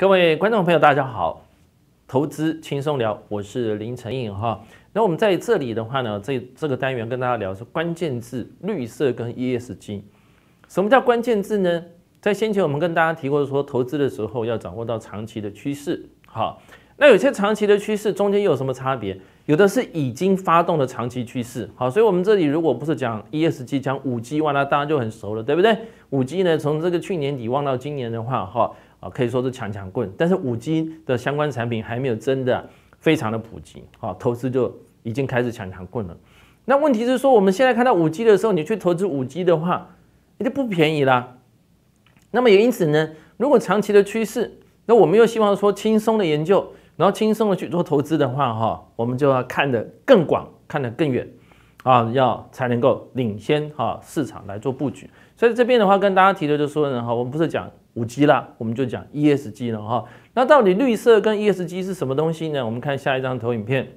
各位观众朋友，大家好，投资轻松聊，我是林承颖哈。那我们在这里的话呢，这这个单元跟大家聊是关键字绿色跟 ESG。什么叫关键字呢？在先前我们跟大家提过说，投资的时候要掌握到长期的趋势。好，那有些长期的趋势中间又有什么差别？有的是已经发动的长期趋势。好，所以我们这里如果不是讲 ESG，讲五 G，哇，那大家就很熟了，对不对？五 G 呢，从这个去年底望到今年的话，哈。啊，可以说是强强棍，但是五 G 的相关产品还没有真的非常的普及，啊，投资就已经开始强强棍了。那问题是说，我们现在看到五 G 的时候，你去投资五 G 的话，你就不便宜啦。那么也因此呢，如果长期的趋势，那我们又希望说轻松的研究，然后轻松的去做投资的话，哈，我们就要看得更广，看得更远，啊，要才能够领先哈市场来做布局。所以这边的话跟大家提的就说呢，哈，我们不是讲五 G 啦，我们就讲 ESG 了，哈。那到底绿色跟 ESG 是什么东西呢？我们看下一张投影片，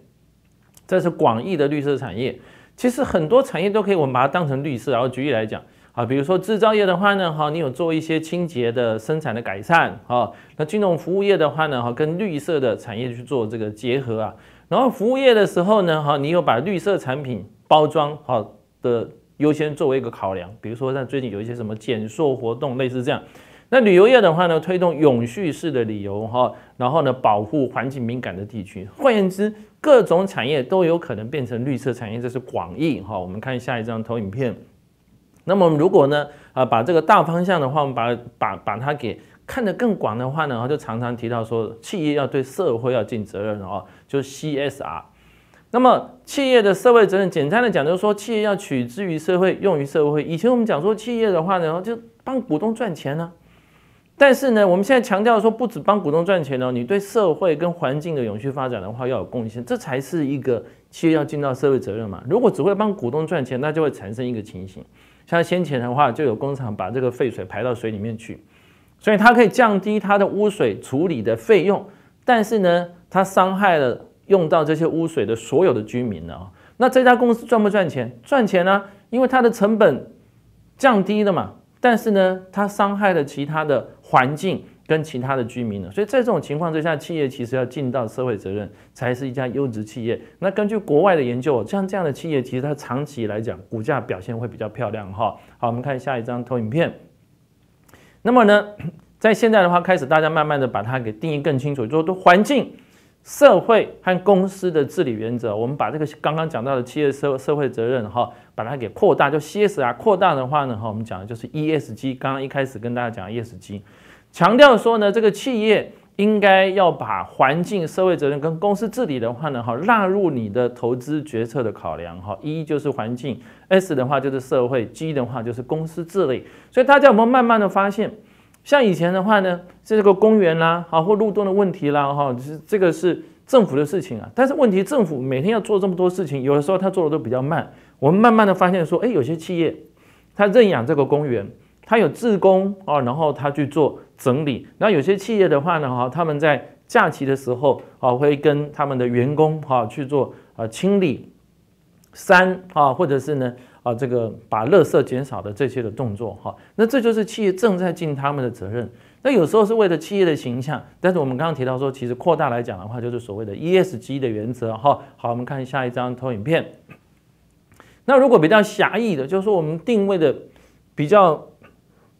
这是广义的绿色产业，其实很多产业都可以，我们把它当成绿色。然后举例来讲，啊，比如说制造业的话呢，哈，你有做一些清洁的生产的改善，哈，那金融服务业的话呢，哈，跟绿色的产业去做这个结合啊，然后服务业的时候呢，哈，你有把绿色产品包装好的。优先作为一个考量，比如说像最近有一些什么减塑活动，类似这样。那旅游业的话呢，推动永续式的旅游哈，然后呢，保护环境敏感的地区。换言之，各种产业都有可能变成绿色产业，这是广义哈。我们看下一张投影片。那么如果呢，啊，把这个大方向的话，我们把把把它给看得更广的话呢，就常常提到说，企业要对社会要尽责任哦，就是 C S R。那么企业的社会责任，简单的讲就是说，企业要取之于社会，用于社会。以前我们讲说企业的话呢，就帮股东赚钱呢。但是呢，我们现在强调说，不止帮股东赚钱哦，你对社会跟环境的永续发展的话要有贡献，这才是一个企业要尽到社会责任嘛。如果只会帮股东赚钱，那就会产生一个情形，像先前的话，就有工厂把这个废水排到水里面去，所以它可以降低它的污水处理的费用，但是呢，它伤害了。用到这些污水的所有的居民呢？那这家公司赚不赚钱？赚钱啊，因为它的成本降低了嘛。但是呢，它伤害了其他的环境跟其他的居民了。所以在这种情况之下，企业其实要尽到社会责任，才是一家优质企业。那根据国外的研究，像这样的企业，其实它长期来讲，股价表现会比较漂亮哈。好，我们看下一张投影片。那么呢，在现在的话，开始大家慢慢的把它给定义更清楚，就都环境。社会和公司的治理原则，我们把这个刚刚讲到的企业社社会责任哈，把它给扩大，就 CSR 扩大的话呢，哈，我们讲的就是 ESG。刚刚一开始跟大家讲 ESG，强调说呢，这个企业应该要把环境、社会责任跟公司治理的话呢，哈，纳入你的投资决策的考量哈。一就是环境 S 的话，就是社会 G 的话，就是公司治理。所以大家有没有慢慢的发现。像以前的话呢，这个公园啦，好或路灯的问题啦，哈，这个是政府的事情啊。但是问题，政府每天要做这么多事情，有的时候他做的都比较慢。我们慢慢的发现说，哎，有些企业，他认养这个公园，他有自工啊，然后他去做整理。那有些企业的话呢，哈，他们在假期的时候啊，会跟他们的员工哈去做啊清理山啊，或者是呢。啊，这个把垃圾减少的这些的动作哈，那这就是企业正在尽他们的责任。那有时候是为了企业的形象，但是我们刚刚提到说，其实扩大来讲的话，就是所谓的 E S G 的原则哈。好，我们看下一张投影片。那如果比较狭义的，就是说我们定位的比较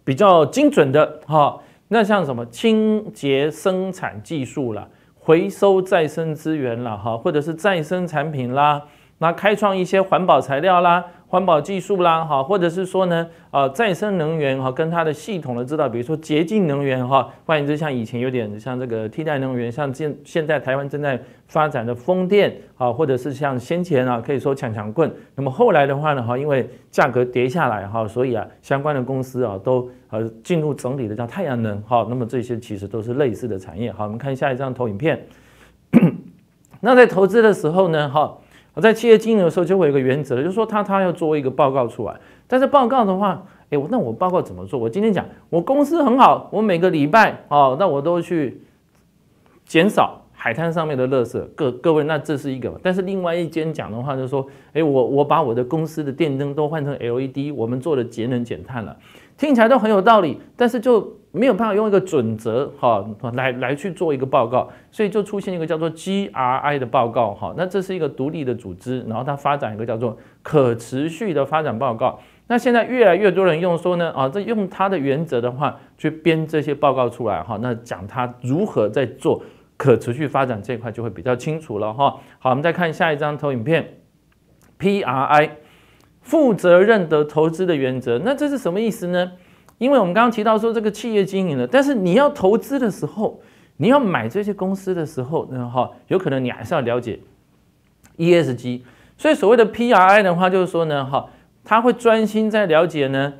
比较精准的哈，那像什么清洁生产技术啦，回收再生资源啦，哈，或者是再生产品啦，那开创一些环保材料啦。环保技术啦，哈，或者是说呢，呃，再生能源哈，跟它的系统的知道，比如说洁净能源哈，换言之，像以前有点像这个替代能源，像现现在台湾正在发展的风电啊，或者是像先前啊，可以说抢抢棍，那么后来的话呢，哈，因为价格跌下来哈，所以啊，相关的公司啊，都呃进入整理的叫太阳能哈，那么这些其实都是类似的产业好，我们看下一张投影片，那在投资的时候呢，哈。我在企业经营的时候就会有一个原则，就是说他他要做一个报告出来，但是报告的话，哎，那我报告怎么做？我今天讲我公司很好，我每个礼拜哦，那我都去减少海滩上面的垃圾。各各位，那这是一个，但是另外一间讲的话就是说，哎，我我把我的公司的电灯都换成 LED，我们做了节能减碳了。听起来都很有道理，但是就没有办法用一个准则哈来来去做一个报告，所以就出现一个叫做 GRI 的报告哈。那这是一个独立的组织，然后它发展一个叫做可持续的发展报告。那现在越来越多人用说呢啊，这用它的原则的话去编这些报告出来哈，那讲它如何在做可持续发展这块就会比较清楚了哈。好，我们再看下一张投影片，PRI。负责任的投资的原则，那这是什么意思呢？因为我们刚刚提到说这个企业经营了，但是你要投资的时候，你要买这些公司的时候，那哈有可能你还是要了解 ESG，所以所谓的 PRI 的话，就是说呢，哈，他会专心在了解呢。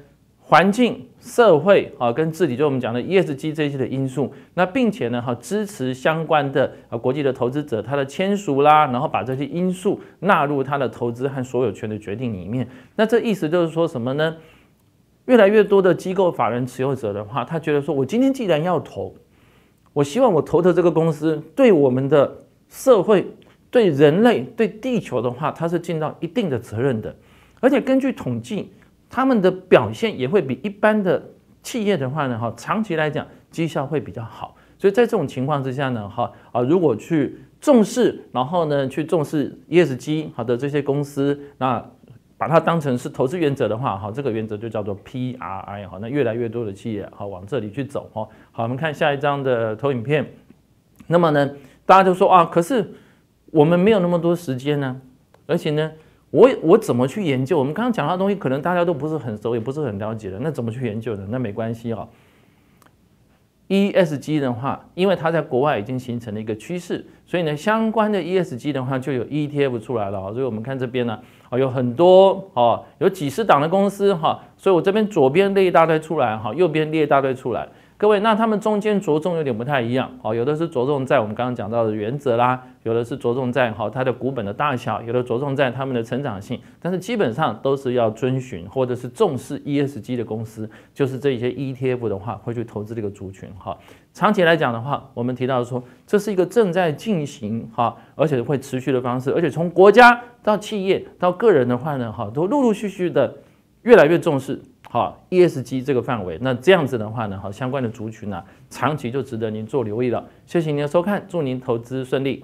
环境、社会啊，跟治理，就我们讲的 ESG 这些的因素。那并且呢，哈，支持相关的啊国际的投资者，他的签署啦，然后把这些因素纳入他的投资和所有权的决定里面。那这意思就是说什么呢？越来越多的机构法人持有者的话，他觉得说，我今天既然要投，我希望我投的这个公司，对我们的社会、对人类、对地球的话，它是尽到一定的责任的。而且根据统计。他们的表现也会比一般的企业的话呢，哈，长期来讲绩效会比较好。所以在这种情况之下呢，哈，啊，如果去重视，然后呢，去重视 ESG 好的这些公司，那把它当成是投资原则的话，哈，这个原则就叫做 PRI，哈。那越来越多的企业好往这里去走，哈，好，我们看下一张的投影片。那么呢，大家就说啊，可是我们没有那么多时间呢，而且呢。我我怎么去研究？我们刚刚讲到的东西，可能大家都不是很熟，也不是很了解的。那怎么去研究呢？那没关系啊。ESG 的话，因为它在国外已经形成了一个趋势，所以呢，相关的 ESG 的话就有 ETF 出来了。所以我们看这边呢，哦，有很多哦，有几十档的公司哈。所以我这边左边列一大堆出来哈，右边列一大堆出来。各位，那他们中间着重有点不太一样哦，有的是着重在我们刚刚讲到的原则啦，有的是着重在哈它的股本的大小，有的着重在他们的成长性，但是基本上都是要遵循或者是重视 ESG 的公司，就是这些 ETF 的话会去投资这个族群哈。长期来讲的话，我们提到说这是一个正在进行哈，而且会持续的方式，而且从国家到企业到个人的话呢，哈都陆陆续续的越来越重视。好，ESG 这个范围，那这样子的话呢，好相关的族群呢，长期就值得您做留意了。谢谢您的收看，祝您投资顺利。